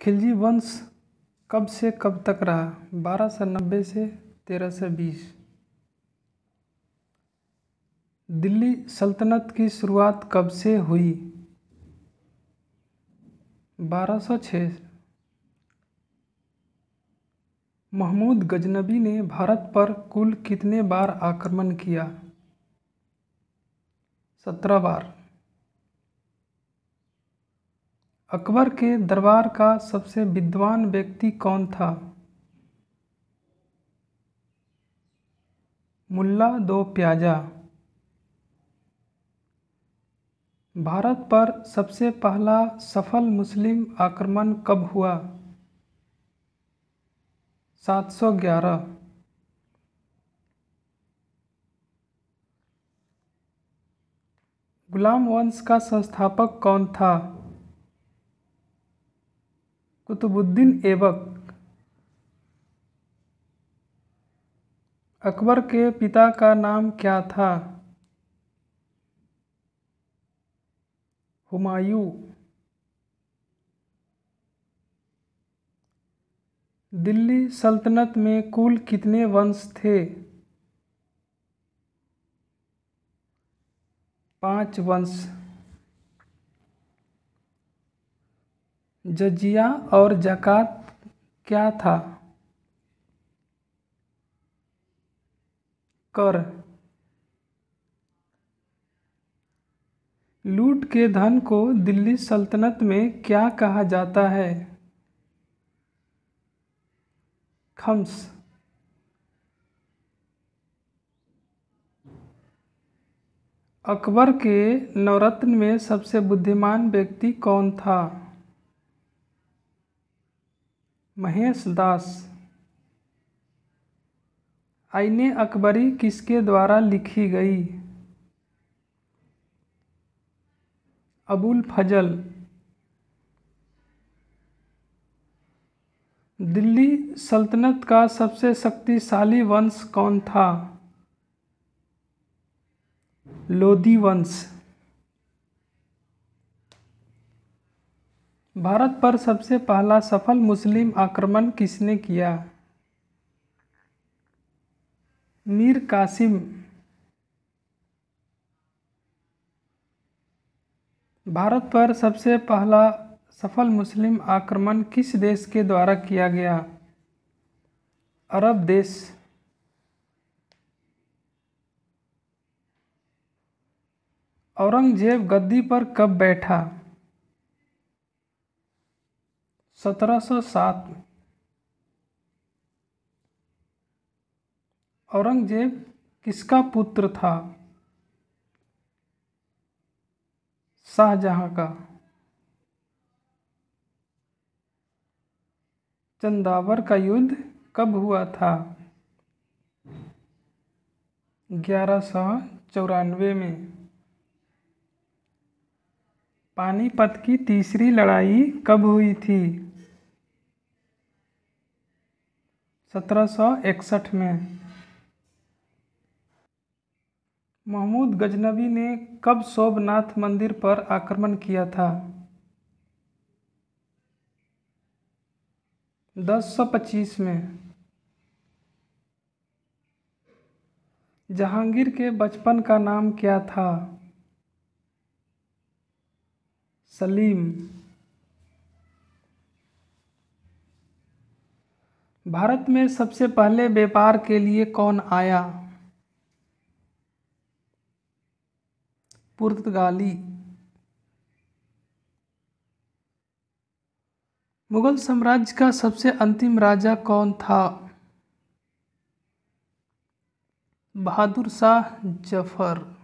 खिलजी वंश कब से कब तक रहा बारह सौ नब्बे से तेरह सौ बीस दिल्ली सल्तनत की शुरुआत कब से हुई बारह सौ छः महमूद गजनबी ने भारत पर कुल कितने बार आक्रमण किया सत्रह बार अकबर के दरबार का सबसे विद्वान व्यक्ति कौन था मुल्ला दो प्याजा भारत पर सबसे पहला सफल मुस्लिम आक्रमण कब हुआ 711 गुलाम वंश का संस्थापक कौन था कुतुबुद्दीन ऐबक अकबर के पिता का नाम क्या था हुमायूं दिल्ली सल्तनत में कुल कितने वंश थे पांच वंश जजिया और ज़कात क्या था कर लूट के धन को दिल्ली सल्तनत में क्या कहा जाता है खम्स अकबर के नवरत्न में सबसे बुद्धिमान व्यक्ति कौन था महेश दास आईने अकबरी किसके द्वारा लिखी गई अबुल फजल दिल्ली सल्तनत का सबसे शक्तिशाली वंश कौन था लोधी वंश भारत पर सबसे पहला सफल मुस्लिम आक्रमण किसने किया मीर कासिम भारत पर सबसे पहला सफल मुस्लिम आक्रमण किस देश के द्वारा किया गया अरब देश औरंगजेब गद्दी पर कब बैठा 1707 में औरंगजेब किसका पुत्र था शाहजहाँ का चंदावर का युद्ध कब हुआ था ग्यारह सौ चौरानवे में पानीपत की तीसरी लड़ाई कब हुई थी सत्रह में महमूद गजनबी ने कब शोभनाथ मंदिर पर आक्रमण किया था 1025 में जहांगीर के बचपन का नाम क्या था सलीम भारत में सबसे पहले व्यापार के लिए कौन आया पुर्तगाली मुगल साम्राज्य का सबसे अंतिम राजा कौन था बहादुर शाह जफर